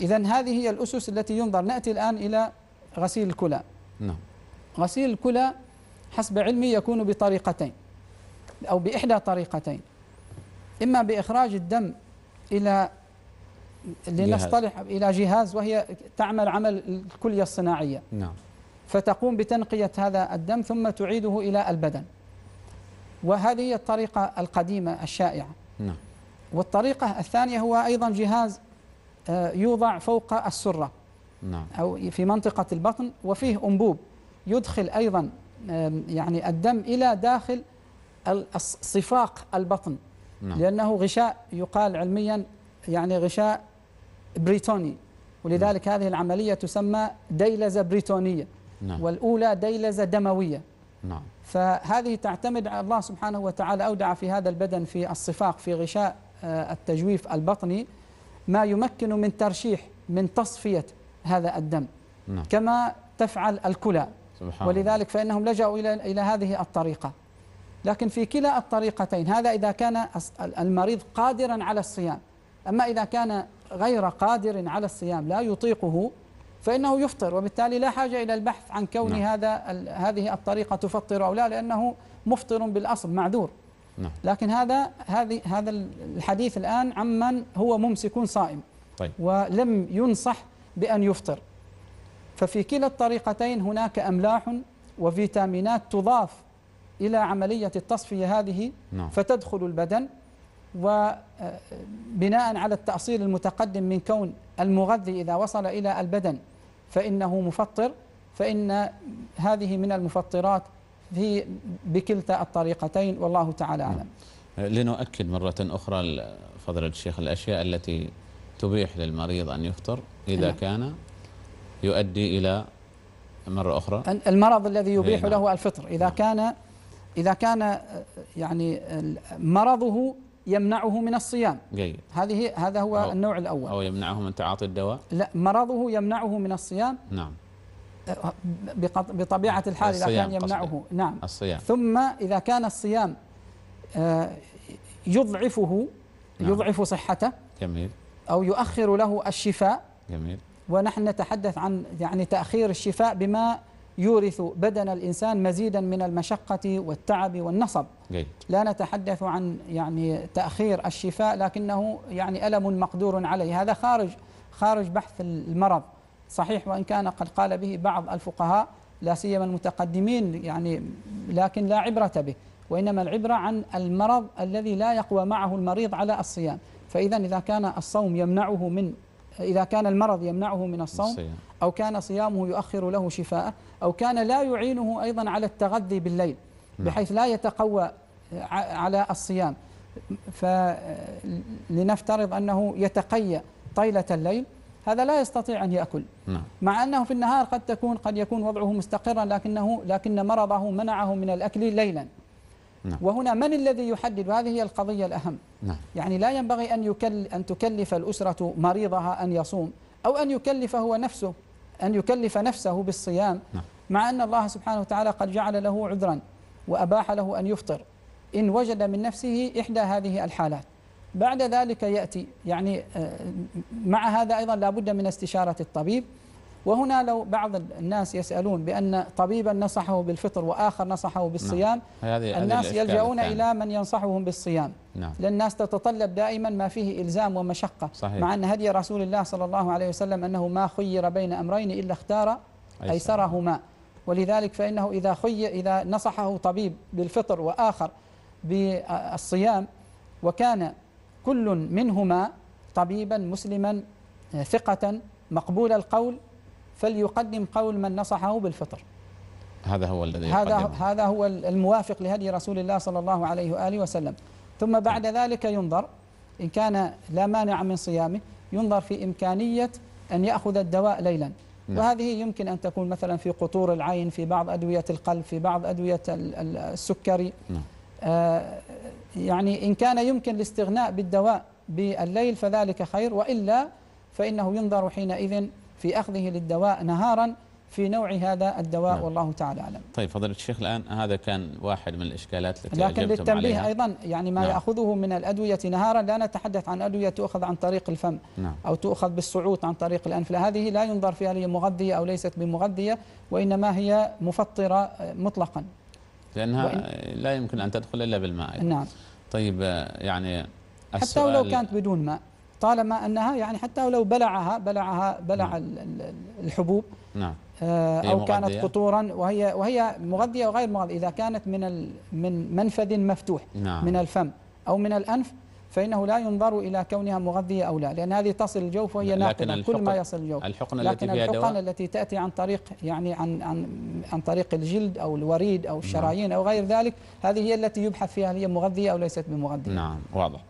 إذا هذه هي الأسس التي ينظر نأتي الآن إلى غسيل الكلى نعم غسيل الكلى حسب علمي يكون بطريقتين أو بإحدى طريقتين إما بإخراج الدم إلى لنصطلح إلى جهاز وهي تعمل عمل الكلية الصناعية نعم فتقوم بتنقية هذا الدم ثم تعيده إلى البدن وهذه هي الطريقة القديمة الشائعة نعم والطريقة الثانية هو أيضا جهاز آه، يوضع فوق السرة نعم. أو في منطقة البطن وفيه أنبوب يدخل أيضا يعني الدم إلى داخل صفاق البطن نعم. لأنه غشاء يقال علميا يعني غشاء بريتوني ولذلك نعم. هذه العملية تسمى ديلزة بريتونية نعم. والأولى ديلزة دموية نعم. فهذه تعتمد على الله سبحانه وتعالى أودع في هذا البدن في الصفاق في غشاء آه، التجويف البطني ما يمكن من ترشيح من تصفية هذا الدم نعم. كما تفعل الكلى ولذلك فإنهم لجأوا إلى إلى هذه الطريقة لكن في كلا الطريقتين هذا إذا كان المريض قادرا على الصيام أما إذا كان غير قادر على الصيام لا يطيقه فإنه يفطر وبالتالي لا حاجة إلى البحث عن كون نعم. هذا هذه الطريقة تفطر أو لا لأنه مفطر بالأصل معذور نعم. لكن هذا هذه هذا الحديث الآن عمن هو ممسك صائم طيب. ولم ينصح بأن يفطر ففي كلا الطريقتين هناك أملاح وفيتامينات تضاف إلى عملية التصفية هذه نعم. فتدخل البدن وبناء آه، على التأصيل المتقدم من كون المغذي إذا وصل إلى البدن فإنه مفطر فإن هذه من المفطرات هي بكلتا الطريقتين والله تعالى أعلم نعم. لنؤكد مرة أخرى فضل الشيخ الأشياء التي تبيح للمريض أن يفطر إذا نعم. كان يؤدي إلى مرة أخرى المرض الذي إيه، يبيح نعم. له الفطر إذا نعم. كان إذا كان يعني مرضه يمنعه من الصيام جيد. هذه هذا هو أو النوع الأول أو يمنعه من تعاطي الدواء لا مرضه يمنعه من الصيام نعم بطبيعة الحال إذا كان يمنعه نعم الصيام. ثم إذا كان الصيام آه، يضعفه نعم. يضعف صحته جميل أو يؤخر له الشفاء جميل ونحن نتحدث عن يعني تأخير الشفاء بما يورث بدن الإنسان مزيدا من المشقة والتعب والنصب جيد. لا نتحدث عن يعني تأخير الشفاء لكنه يعني ألم مقدور عليه هذا خارج خارج بحث المرض صحيح وإن كان قد قال به بعض الفقهاء لا سيما المتقدمين يعني لكن لا عبرة به وإنما العبرة عن المرض الذي لا يقوى معه المريض على الصيام فإذا إذا كان الصوم يمنعه من إذا كان المرض يمنعه من الصوم أو كان صيامه يؤخر له شفاءه أو كان لا يعينه أيضا على التغذي بالليل نعم. بحيث لا يتقوى على الصيام فلنفترض أنه يتقي طيلة الليل هذا لا يستطيع أن يأكل نعم. مع أنه في النهار قد تكون قد يكون وضعه مستقرا لكنه لكن مرضه منعه من الأكل ليلا نعم. وهنا من الذي يحدد وهذه هي القضية الأهم نعم. يعني لا ينبغي أن, يكل أن تكلف الأسرة مريضها أن يصوم أو أن يكلف هو نفسه أن يكلف نفسه بالصيام نعم. مع أن الله سبحانه وتعالى قد جعل له عذرا وأباح له أن يفطر إن وجد من نفسه إحدى هذه الحالات بعد ذلك يأتي يعني آه، مع هذا أيضا لابد من استشارة الطبيب وهنا لو بعض الناس يسألون بأن طبيبا نصحه بالفطر وآخر نصحه بالصيام نعم. الناس يلجؤون إلى من ينصحهم بالصيام نعم. لأن الناس تتطلب دائما ما فيه إلزام ومشقة صحيح. مع أن هدي رسول الله صلى الله عليه وسلم أنه ما خير بين أمرين إلا اختار أيسرهما ولذلك فإنه إذا, خي إذا نصحه طبيب بالفطر وآخر بالصيام وكان كل منهما طبيبا مسلما آه، ثقة مقبول القول فليقدم قول من نصحه بالفطر هذا هو الذي هذا هذا هو الموافق لهدي رسول الله صلى الله عليه واله وسلم ثم بعد نعم. ذلك ينظر ان كان لا مانع من صيامه ينظر في امكانيه ان ياخذ الدواء ليلا نعم. وهذه يمكن ان تكون مثلا في قطور العين في بعض ادويه القلب في بعض ادويه السكري نعم. آه، يعني إن كان يمكن الاستغناء بالدواء بالليل فذلك خير وإلا فإنه ينظر حينئذ في أخذه للدواء نهارا في نوع هذا الدواء نعم. والله تعالى أعلم طيب فضيلة الشيخ الآن هذا كان واحد من الإشكالات التي لكن للتنبيه عليها. أيضا يعني ما نعم. يأخذه من الأدوية نهارا لا نتحدث عن أدوية تؤخذ عن طريق الفم نعم. أو تؤخذ بالصعود عن طريق الأنف لا هذه لا ينظر فيها هي مغذية أو ليست بمغذية وإنما هي مفطرة آه، مطلقا لأنها لا يمكن أن تدخل إلا بالماء نعم طيب آه، يعني حتى ولو كانت بدون ماء طالما أنها يعني حتى ولو بلعها بلعها بلع نعم. الحبوب نعم آه، أو كانت قطورا وهي وهي مغذية وغير مغذية إذا كانت من من منفذ مفتوح نعم. من الفم أو من الأنف فإنه لا ينظر إلى كونها مغذية أو لا لأن هذه تصل الجوف وهي ناقلة كل ما يصل الجوف الحقنة لكن التي الحقن التي تأتي عن طريق يعني عن عن عن طريق الجلد أو الوريد أو نعم. الشرايين نعم. أو غير ذلك هذه هي التي يبحث فيها هل هي مغذية أو ليست بمغذية نعم واضح